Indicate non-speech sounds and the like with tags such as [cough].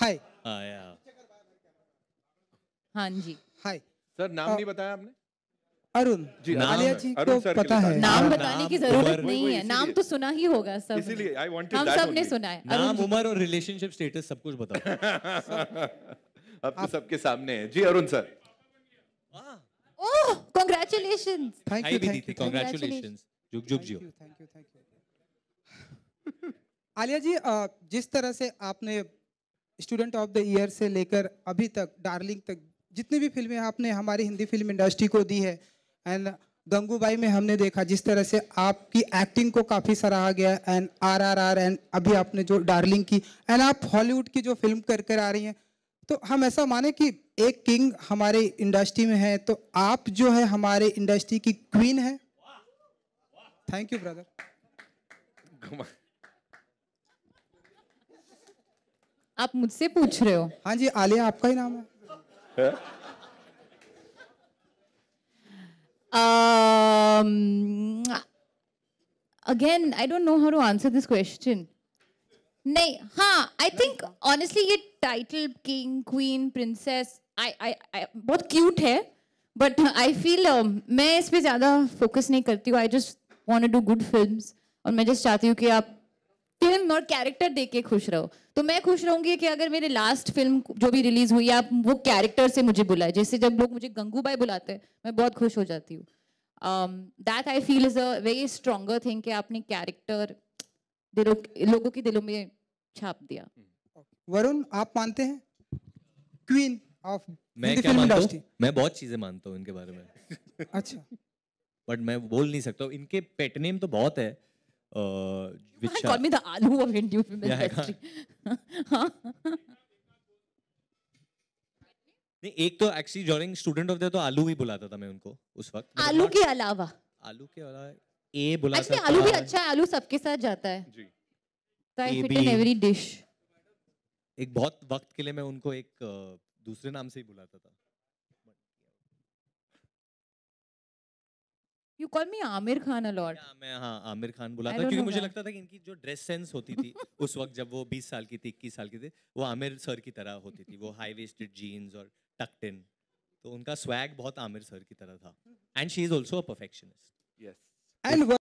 हाय हाँ, हाँ जी hi sir नाम नहीं बताया आपने अरुण जी नाम आलिया जी को पता है नाम हाँ, बताने की जरूरत नहीं है नाम तो सुना ही होगा सब इसीलिए आई वांटेड हम सब ने सुना है नाम उम्र और रिलेशनशिप स्टेटस सब कुछ बताओ [laughs] अब तो सबके सामने है जी Arun sir oh congratulation thank you thank you congratulation जुग जुग जी thank you thank you Alia ji जिस तरह से आपने स्टूडेंट ऑफ द ईयर से लेकर अभी तक डार्लिंग तक जितनी भी फिल्में आपने हमारी हिंदी फिल्म इंडस्ट्री को दी है एंड गंगूबाई में हमने देखा जिस तरह से आपकी एक्टिंग को काफ़ी सराहा गया एंड आर आर आर एंड अभी आपने जो डार्लिंग की एंड आप हॉलीवुड की जो फिल्म कर कर आ रही हैं तो हम ऐसा माने कि एक किंग हमारे इंडस्ट्री में है तो आप जो है हमारे इंडस्ट्री की क्वीन है थैंक यू ब्रदर आप मुझसे पूछ रहे हो हाँ जी आलिया आपका ही नाम है again I don't know how to answer this question नहीं हाँ आई थिंक ऑनेस्टली ये title king queen princess I I बहुत क्यूट है बट आई फील मैं इस पर ज़्यादा फोकस नहीं करती हूँ I just want do good film और मैं जस्ट चाहती हूँ कि आप फिल्म और कैरेक्टर देख के खुश रहो तो मैं खुश रहूंगी कि अगर मेरे लास्ट फिल्म जो भी रिलीज हुई आप वो कैरेक्टर से मुझे बुलाए जैसे जब लोग मुझे गंगूबाई बुलाते हैं मैं बहुत खुश हो जाती हूँ that I feel is a very stronger thing कि आपने कैरेक्टर दिलों लोगों के दिलों में छाप दिया वरुण आप मानते हैं क्वीन ऑफ मैं क्या मानता हूँ मैं बहुत चीजें मानता हूँ इनके बारे में अच्छा बट मैं बोल नहीं सकता इनके पेट नेम तो बहुत है uh, which I call me the Alu of Indian film yeah, industry. [laughs] नहीं एक तो actually joining student of the तो आलू भी बुलाता था मैं उनको उस वक्त मतलब आलू के अलावा आलू के अलावा ए बुला सकता आलू भी अच्छा है आलू सबके साथ जाता है जी फिट इन एवरी डिश एक बहुत वक्त के लिए मैं उनको एक दूसरे नाम से ही बुलाता था you call me Aamir Khan a lot मैं हाँ आमिर खान बुलाता था क्योंकि मुझे that. लगता था कि इनकी जो ड्रेस सेंस होती थी [laughs] उस वक्त जब वो 20 साल की थी 21 साल की थी वो आमिर सर की तरह होती थी वो हाई वेस्टेड जीन्स और टक्ट इन तो उनका स्वैग बहुत आमिर सर की तरह था and she is also a perfectionist yes and